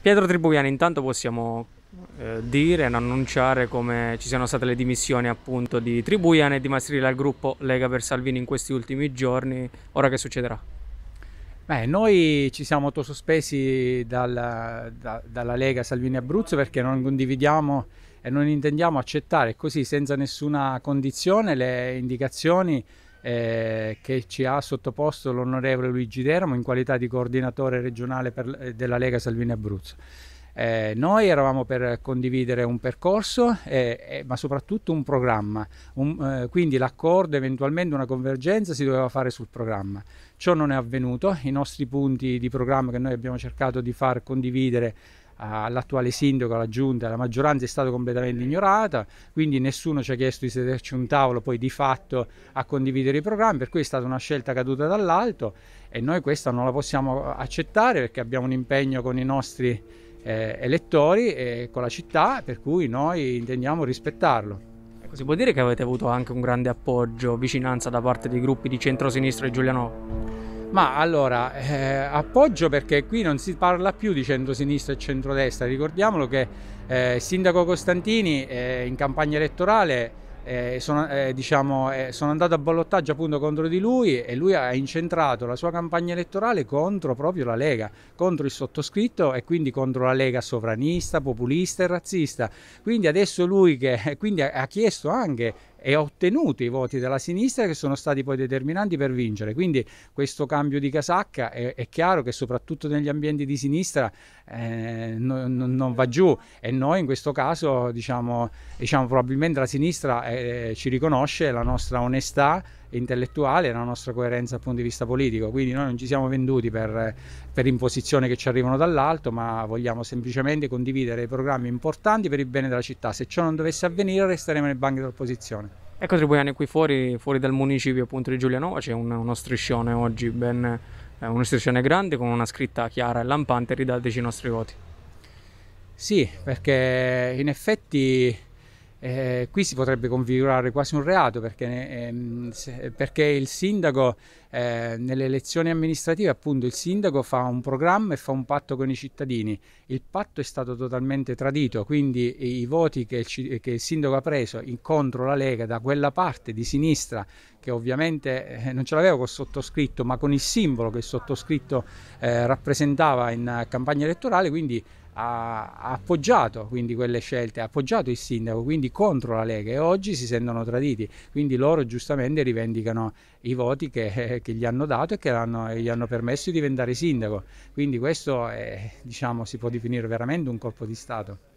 Pietro Tribuiani, intanto possiamo eh, dire e annunciare come ci siano state le dimissioni appunto di Tribuiani e di Mastrilli al gruppo Lega per Salvini in questi ultimi giorni. Ora che succederà? Beh, noi ci siamo autosospesi dal, da, dalla Lega Salvini Abruzzo perché non condividiamo e non intendiamo accettare così senza nessuna condizione le indicazioni eh, che ci ha sottoposto l'onorevole Luigi Deramo in qualità di coordinatore regionale per, eh, della Lega Salvini Abruzzo. Eh, noi eravamo per condividere un percorso, eh, eh, ma soprattutto un programma, un, eh, quindi l'accordo, eventualmente una convergenza si doveva fare sul programma. Ciò non è avvenuto, i nostri punti di programma che noi abbiamo cercato di far condividere all'attuale sindaco, alla giunta, la maggioranza è stata completamente ignorata, quindi nessuno ci ha chiesto di sederci un tavolo poi di fatto a condividere i programmi, per cui è stata una scelta caduta dall'alto e noi questa non la possiamo eh, accettare perché abbiamo un impegno con i nostri eh, elettori e con la città, per cui noi intendiamo rispettarlo. Ecco, si può dire che avete avuto anche un grande appoggio, vicinanza da parte dei gruppi di centrosinistra e Giuliano? Ma allora, eh, appoggio perché qui non si parla più di centro-sinistra e centrodestra, ricordiamolo che eh, il sindaco Costantini eh, in campagna elettorale eh, sono, eh, diciamo, eh, sono, andato a ballottaggio appunto contro di lui e lui ha incentrato la sua campagna elettorale contro proprio la Lega, contro il sottoscritto e quindi contro la Lega sovranista, populista e razzista. Quindi adesso lui che quindi ha chiesto anche e ha ottenuto i voti della sinistra che sono stati poi determinanti per vincere. Quindi questo cambio di casacca è, è chiaro che soprattutto negli ambienti di sinistra eh, no, no, non va giù e noi in questo caso diciamo, diciamo probabilmente la sinistra eh, ci riconosce la nostra onestà intellettuale e la nostra coerenza dal punto di vista politico. Quindi noi non ci siamo venduti per, per imposizioni che ci arrivano dall'alto, ma vogliamo semplicemente condividere programmi importanti per il bene della città. Se ciò non dovesse avvenire resteremo nei banchi dell'opposizione. Ecco Tribuyane, qui fuori, fuori, dal municipio appunto di Giulianova c'è un, uno striscione oggi, ben, eh, uno striscione grande con una scritta chiara e lampante, ridateci i nostri voti. Sì, perché in effetti eh, qui si potrebbe configurare quasi un reato perché, ehm, se, perché il sindaco eh, nelle elezioni amministrative appunto il sindaco fa un programma e fa un patto con i cittadini. Il patto è stato totalmente tradito, quindi i voti che il, che il sindaco ha preso contro la Lega da quella parte di sinistra che ovviamente eh, non ce l'aveva col sottoscritto ma con il simbolo che il sottoscritto eh, rappresentava in campagna elettorale, quindi ha, appoggiato quindi quelle scelte, ha appoggiato il sindaco, quindi contro la Lega e oggi si sentono traditi, quindi loro giustamente rivendicano i voti che, eh, che gli hanno dato e che gli hanno permesso di diventare sindaco, quindi questo è, diciamo, si può definire veramente un colpo di Stato.